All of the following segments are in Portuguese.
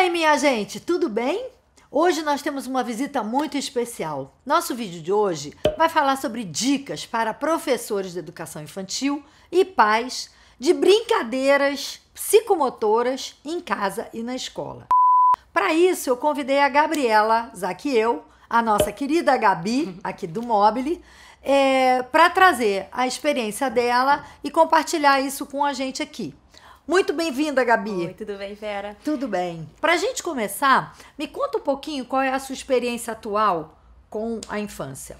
aí, minha gente, tudo bem? Hoje nós temos uma visita muito especial. Nosso vídeo de hoje vai falar sobre dicas para professores de educação infantil e pais de brincadeiras psicomotoras em casa e na escola. Para isso, eu convidei a Gabriela Zaquieu, a nossa querida Gabi, aqui do Mobile, é, para trazer a experiência dela e compartilhar isso com a gente aqui. Muito bem-vinda, Gabi. Oi, tudo bem, Vera? Tudo bem. Para a gente começar, me conta um pouquinho qual é a sua experiência atual com a infância.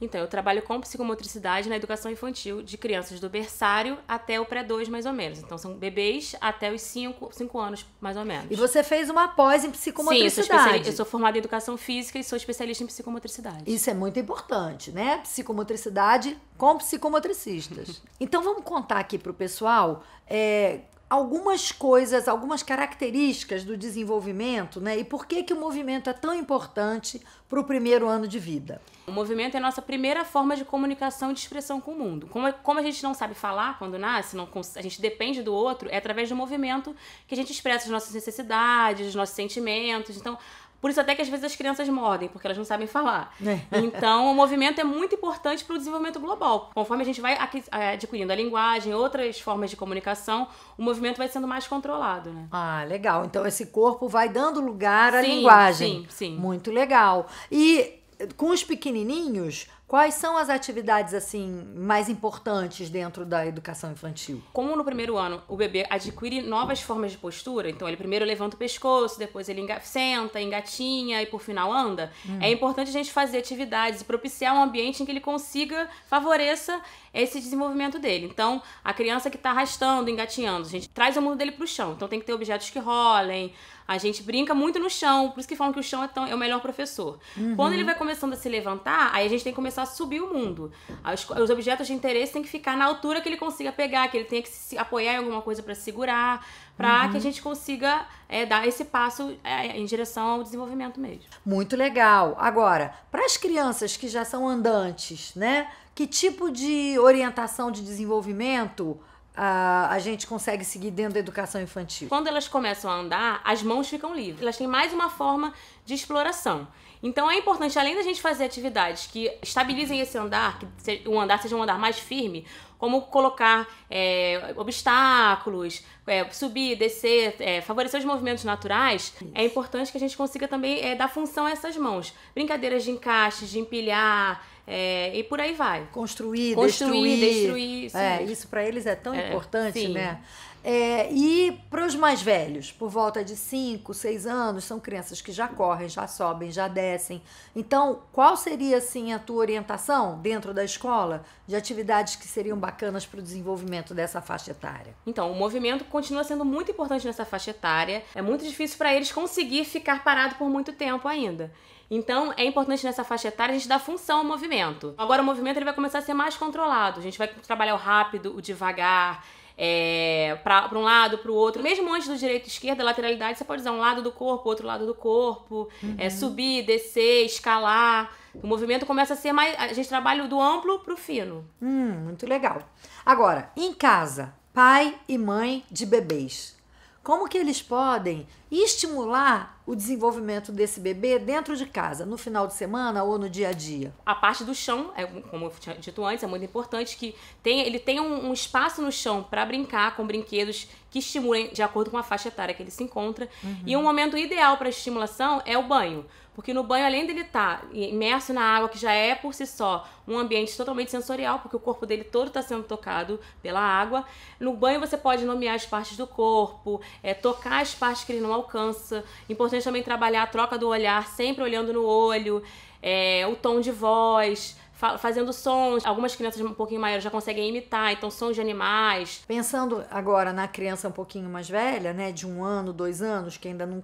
Então, eu trabalho com psicomotricidade na educação infantil de crianças do berçário até o pré-2, mais ou menos. Então, são bebês até os 5 anos, mais ou menos. E você fez uma pós em psicomotricidade. Sim, eu sou, eu sou formada em educação física e sou especialista em psicomotricidade. Isso é muito importante, né? Psicomotricidade com psicomotricistas. então, vamos contar aqui para o pessoal é, algumas coisas, algumas características do desenvolvimento, né? E por que, que o movimento é tão importante para o primeiro ano de vida? O movimento é a nossa primeira forma de comunicação e de expressão com o mundo. Como, como a gente não sabe falar quando nasce, não, a gente depende do outro, é através do movimento que a gente expressa as nossas necessidades, os nossos sentimentos. Então, por isso até que às vezes as crianças mordem, porque elas não sabem falar. É. Então, o movimento é muito importante para o desenvolvimento global. Conforme a gente vai é, adquirindo a linguagem, outras formas de comunicação, o movimento vai sendo mais controlado, né? Ah, legal. Então, esse corpo vai dando lugar à sim, linguagem. Sim, sim. Muito legal. E com os pequenininhos, Quais são as atividades assim mais importantes dentro da educação infantil? Como no primeiro ano o bebê adquire novas formas de postura, então ele primeiro levanta o pescoço, depois ele senta, engatinha e por final anda, é hum. é importante a gente fazer atividades e propiciar um ambiente em que ele consiga favoreça esse desenvolvimento dele. Então, a criança que está arrastando, engatinhando, a gente traz o mundo dele para o chão. Então tem que ter objetos que rolem, a gente brinca muito no chão, por isso que falam que o chão é, tão, é o melhor professor. Uhum. Quando ele vai começando a se levantar, aí a gente tem que começar subir o mundo. Os, os objetos de interesse têm que ficar na altura que ele consiga pegar, que ele tenha que se apoiar em alguma coisa para segurar, para uhum. que a gente consiga é, dar esse passo é, em direção ao desenvolvimento mesmo. Muito legal. Agora, para as crianças que já são andantes, né? Que tipo de orientação de desenvolvimento a, ah, a, gente consegue seguir dentro da educação infantil? Quando elas começam a andar, as mãos ficam livres. Elas têm mais uma forma de exploração. Então é importante, além da gente fazer atividades que estabilizem esse andar, que o andar seja um andar mais firme, como colocar é, obstáculos, é, subir, descer, é, favorecer os movimentos naturais, é importante que a gente consiga também é, dar função a essas mãos. Brincadeiras de encaixe, de empilhar, é, e por aí vai. Construir, Construir destruir. destruir isso, é, isso para eles é tão é, importante, sim. né? É, e para os mais velhos, por volta de 5, 6 anos, são crianças que já correm, já sobem, já descem. Então, qual seria assim a tua orientação dentro da escola de atividades que seriam bacanas para o desenvolvimento dessa faixa etária? Então, o movimento continua sendo muito importante nessa faixa etária. É muito difícil para eles conseguir ficar parado por muito tempo ainda. Então, é importante nessa faixa etária a gente dar função ao movimento. Agora, o movimento ele vai começar a ser mais controlado. A gente vai trabalhar o rápido, o devagar, é, para um lado, para o outro. Mesmo antes do direito esquerda, lateralidade, você pode usar um lado do corpo, outro lado do corpo, é uhum. é, subir, descer, escalar. O movimento começa a ser mais. A gente trabalha do amplo para o fino. Hum, muito legal. Agora, em casa, pai e mãe de bebês, como que eles podem estimular o desenvolvimento desse bebê dentro de casa, no final de semana ou no dia a dia? A parte do chão, é, como eu tinha dito antes, é muito importante que tenha, ele tenha um, um espaço no chão para brincar com brinquedos que estimulem de acordo com a faixa etária que ele se encontra. Uhum. E um momento ideal para estimulação é o banho. Porque no banho, além dele estar tá imerso na água, que já é por si só um ambiente totalmente sensorial, porque o corpo dele todo está sendo tocado pela água, no banho você pode nomear as partes do corpo, é, tocar as partes que ele não alcança. Importante importante também trabalhar a troca do olhar, sempre olhando no olho, é, o tom de voz, fazendo sons. Algumas crianças um pouquinho maiores já conseguem imitar, então sons de animais. Pensando agora na criança um pouquinho mais velha, né, de um ano, dois anos, que ainda não,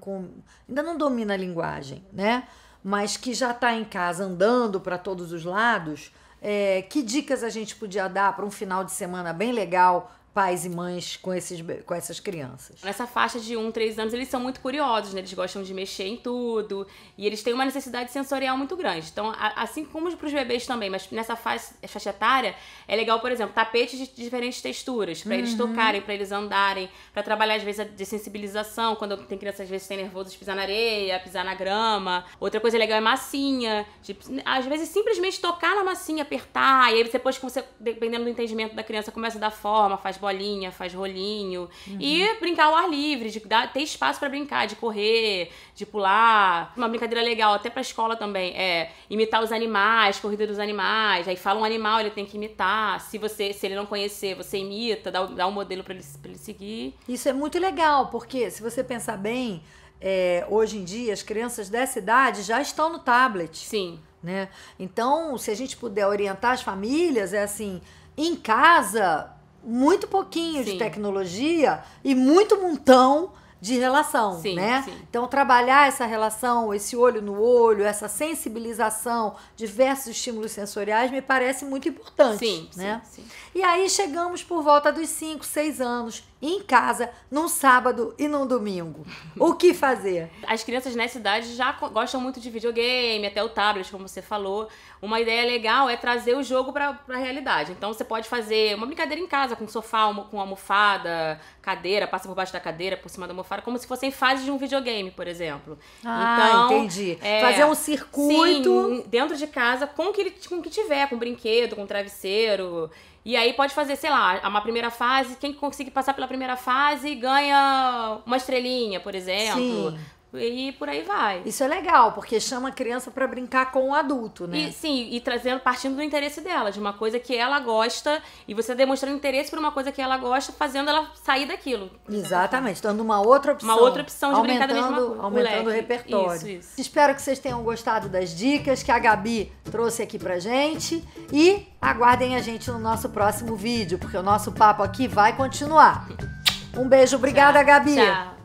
ainda não domina a linguagem, né, mas que já está em casa andando para todos os lados, é, que dicas a gente podia dar para um final de semana bem legal pais e mães com, esses, com essas crianças? Nessa faixa de 1, 3 anos, eles são muito curiosos, né? Eles gostam de mexer em tudo e eles têm uma necessidade sensorial muito grande. Então, a, assim como para os bebês também, mas nessa faixa, faixa etária, é legal, por exemplo, tapetes de diferentes texturas, para uhum. eles tocarem, para eles andarem, para trabalhar, às vezes, a sensibilização quando tem crianças, às vezes, tem nervoso de pisar na areia, pisar na grama. Outra coisa legal é massinha, de, às vezes, simplesmente tocar na massinha, apertar, e aí depois, você, dependendo do entendimento da criança, começa a dar forma, faz bola bolinha, faz rolinho. Uhum. E brincar ao ar livre, de dar, ter espaço para brincar, de correr, de pular. Uma brincadeira legal, até pra escola também, é imitar os animais, corrida dos animais. Aí fala um animal, ele tem que imitar. Se você, se ele não conhecer, você imita, dá, dá um modelo para ele, ele seguir. Isso é muito legal, porque se você pensar bem, é, hoje em dia, as crianças dessa idade já estão no tablet. Sim. Né? Então, se a gente puder orientar as famílias, é assim, em casa muito pouquinho sim. de tecnologia e muito montão de relação, sim, né? Sim. Então trabalhar essa relação, esse olho no olho, essa sensibilização, diversos estímulos sensoriais me parece muito importante, sim, né? Sim, E aí chegamos por volta dos 5, 6 anos em casa num sábado e num domingo. O que fazer? As crianças nessa idade já gostam muito de videogame, até o tablet, como você falou. Uma ideia legal é trazer o jogo para a realidade. Então você pode fazer uma brincadeira em casa, com sofá, uma, com almofada, cadeira, passa por baixo da cadeira, por cima da almofada, como se fossem fases de um videogame, por exemplo. Ah, então, entendi. É, fazer um circuito. Sim, dentro de casa, com o que, com que tiver, com brinquedo, com travesseiro. E aí pode fazer, sei lá, uma primeira fase, quem conseguir passar pela primeira fase ganha uma estrelinha, por exemplo. Sim e por aí vai. Isso é legal, porque chama a criança para brincar com o adulto, né? E, sim, e trazendo, partindo do interesse dela, de uma coisa que ela gosta, e você demonstrando interesse por uma coisa que ela gosta, fazendo ela sair daquilo. Exatamente, dando uma outra opção. Uma outra opção de brincar da mesma coisa. Aumentando o, o repertório. Isso, isso. Espero que vocês tenham gostado das dicas que a Gabi trouxe aqui pra gente. E aguardem a gente no nosso próximo vídeo, porque o nosso papo aqui vai continuar. Um beijo, obrigada, tchau, Gabi. Tchau.